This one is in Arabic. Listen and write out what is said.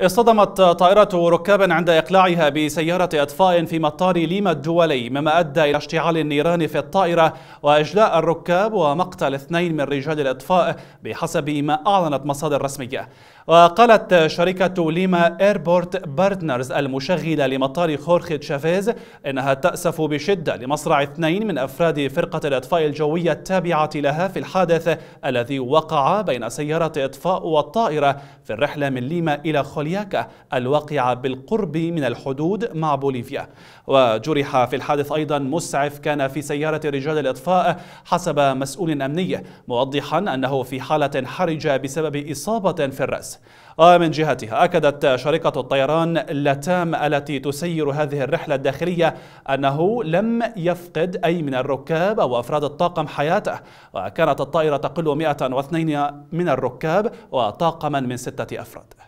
اصطدمت طائرة ركاب عند إقلاعها بسيارة إطفاء في مطار ليما الدولي مما أدى إلى اشتعال النيران في الطائرة وإجلاء الركاب ومقتل اثنين من رجال الإطفاء بحسب ما أعلنت مصادر رسمية وقالت شركة ليما إيربورت بارتنرز المشغلة لمطار خورخي تشافيز إنها تأسف بشدة لمصرع اثنين من أفراد فرقة الإطفاء الجوية التابعة لها في الحادث الذي وقع بين سيارة إطفاء والطائرة في الرحلة من ليما إلى خولي والياكا الواقعة بالقرب من الحدود مع بوليفيا وجرح في الحادث أيضا مسعف كان في سيارة رجال الإطفاء حسب مسؤول أمني موضحا أنه في حالة حرجة بسبب إصابة في الرأس ومن جهتها أكدت شركة الطيران لاتام التي تسير هذه الرحلة الداخلية أنه لم يفقد أي من الركاب أو أفراد الطاقم حياته وكانت الطائرة تقل 102 من الركاب وطاقما من ستة أفراد